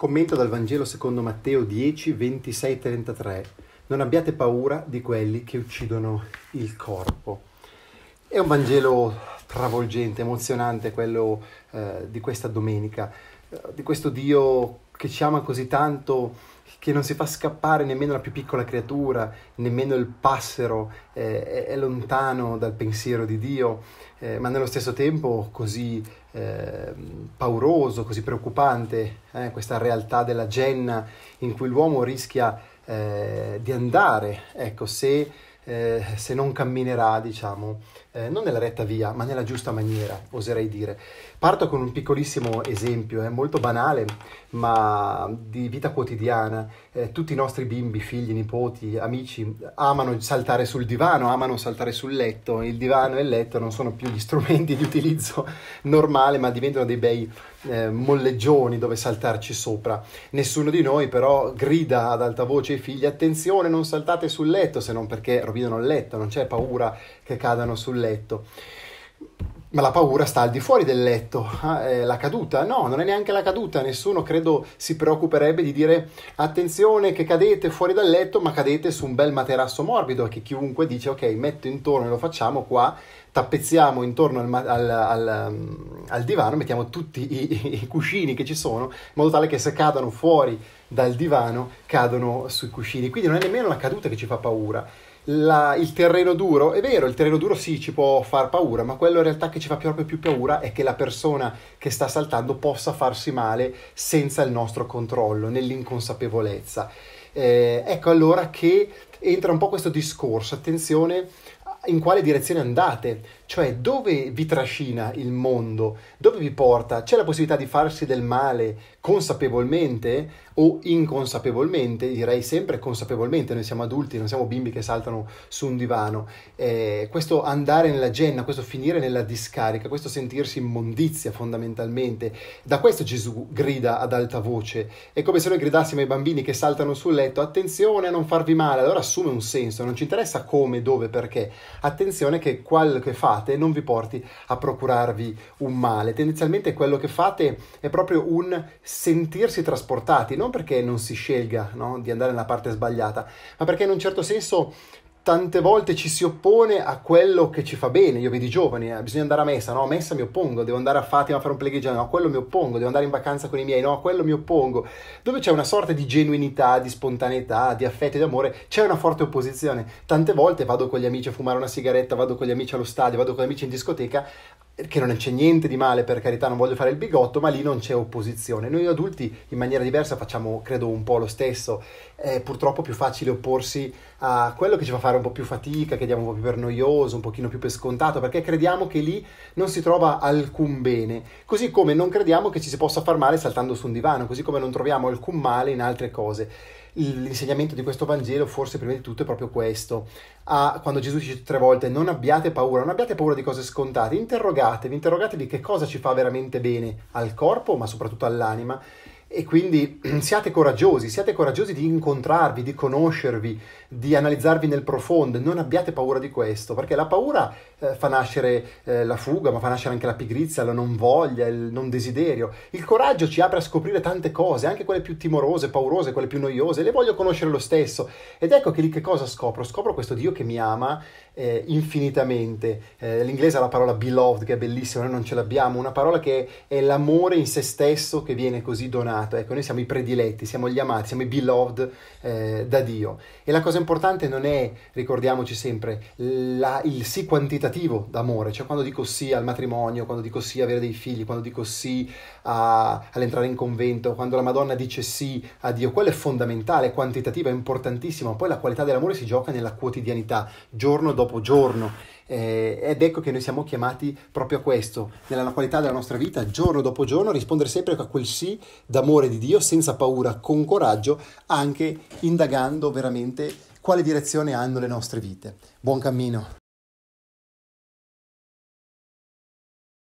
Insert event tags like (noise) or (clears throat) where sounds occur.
Commento dal Vangelo secondo Matteo 10, 26, 33. Non abbiate paura di quelli che uccidono il corpo. È un Vangelo travolgente, emozionante quello eh, di questa domenica, eh, di questo Dio che ci ama così tanto che non si fa scappare nemmeno la più piccola creatura, nemmeno il passero eh, è lontano dal pensiero di Dio, eh, ma nello stesso tempo così eh, pauroso, così preoccupante, eh, questa realtà della genna in cui l'uomo rischia eh, di andare, ecco, se, eh, se non camminerà, diciamo, eh, non nella retta via, ma nella giusta maniera, oserei dire. Parto con un piccolissimo esempio, eh, molto banale, ma di vita quotidiana. Eh, tutti i nostri bimbi, figli, nipoti, amici amano saltare sul divano, amano saltare sul letto. Il divano e il letto non sono più gli strumenti di utilizzo normale, ma diventano dei bei eh, molleggioni dove saltarci sopra. Nessuno di noi però grida ad alta voce ai figli attenzione non saltate sul letto se non perché rovinano il letto, non c'è paura che cadano sul letto. Ma la paura sta al di fuori del letto, eh, la caduta, no, non è neanche la caduta, nessuno credo si preoccuperebbe di dire attenzione che cadete fuori dal letto, ma cadete su un bel materasso morbido, che chiunque dice ok, metto intorno e lo facciamo qua, tappezziamo intorno al, al, al, um, al divano, mettiamo tutti i, i, cuscini che ci sono, in modo tale che se cadono fuori dal divano, cadono sui cuscini. Quindi non è nemmeno la caduta che ci fa paura. La, il terreno duro, è vero, il terreno duro sì ci può far paura, ma quello in realtà che ci fa proprio più paura è che la persona che sta saltando possa farsi male senza il nostro controllo, nell'inconsapevolezza. Eh, ecco allora che entra un po' questo discorso, attenzione in quale direzione andate, cioè dove vi trascina il mondo, dove vi porta, c'è la possibilità di farsi del male consapevolmente o inconsapevolmente, direi sempre consapevolmente, noi siamo adulti, non siamo bimbi che saltano su un divano, eh, questo andare nella genna, questo finire nella discarica, questo sentirsi immondizia fondamentalmente, da questo Gesù grida ad alta voce, è come se noi gridassimo ai bambini che saltano sul letto, attenzione a non farvi male, allora assume un senso, non ci interessa come, dove, perché, attenzione che quello che fate non vi porti a procurarvi un male. Tendenzialmente quello che fate è proprio un sentirsi trasportati, non perché non si scelga no, di andare nella parte sbagliata, ma perché in un certo senso tante volte ci si oppone a quello che ci fa bene. Io vedo i giovani, eh, bisogna andare a messa, no, a messa mi oppongo, devo andare a Fatima a fare un pleghigiano, no, a quello mi oppongo, devo andare in vacanza con i miei, no, a quello mi oppongo. Dove c'è una sorta di genuinità, di spontaneità, di affetto e di amore, c'è una forte opposizione. Tante volte vado con gli amici a fumare una sigaretta, vado con gli amici allo stadio, vado con gli amici in discoteca, che non c'è niente di male, per carità, non voglio fare il bigotto, ma lì non c'è opposizione. Noi adulti in maniera diversa facciamo, credo, un po' lo stesso. È purtroppo più facile opporsi a quello che ci fa fare un po' più fatica, che diamo un po' più per noioso, un pochino più per scontato, perché crediamo che lì non si trova alcun bene. Così come non crediamo che ci si possa far male saltando su un divano, così come non troviamo alcun male in altre cose l'insegnamento di questo Vangelo forse prima di tutto è proprio questo. Ah, quando Gesù dice tre volte non abbiate paura, non abbiate paura di cose scontate, interrogatevi, interrogatevi che cosa ci fa veramente bene al corpo ma soprattutto all'anima e quindi (clears throat) siate coraggiosi, siate coraggiosi di incontrarvi, di conoscervi, di analizzarvi nel profondo, non abbiate paura di questo, perché la paura eh, fa nascere eh, la fuga, ma fa nascere anche la pigrizia, la non voglia, il non desiderio. Il coraggio ci apre a scoprire tante cose, anche quelle più timorose, paurose, quelle più noiose, le voglio conoscere lo stesso. Ed ecco che lì che cosa scopro? Scopro questo Dio che mi ama eh, infinitamente. Eh, l'inglese ha la parola beloved, che è bellissima, noi non ce l'abbiamo, una parola che è l'amore in se stesso che viene così donato amato, ecco, noi siamo i prediletti, siamo gli amati, siamo i beloved eh, da Dio. E la cosa importante non è, ricordiamoci sempre, la, il sì quantitativo d'amore, cioè quando dico sì al matrimonio, quando dico sì a avere dei figli, quando dico sì a, all'entrare in convento, quando la Madonna dice sì a Dio, quello è fondamentale, è quantitativo, è importantissimo, poi la qualità dell'amore si gioca nella quotidianità, giorno dopo giorno eh, ed ecco che noi siamo chiamati proprio a questo, nella qualità della nostra vita, giorno dopo giorno, rispondere sempre a quel sì d'amore di Dio, senza paura, con coraggio, anche indagando veramente quale direzione hanno le nostre vite. Buon cammino!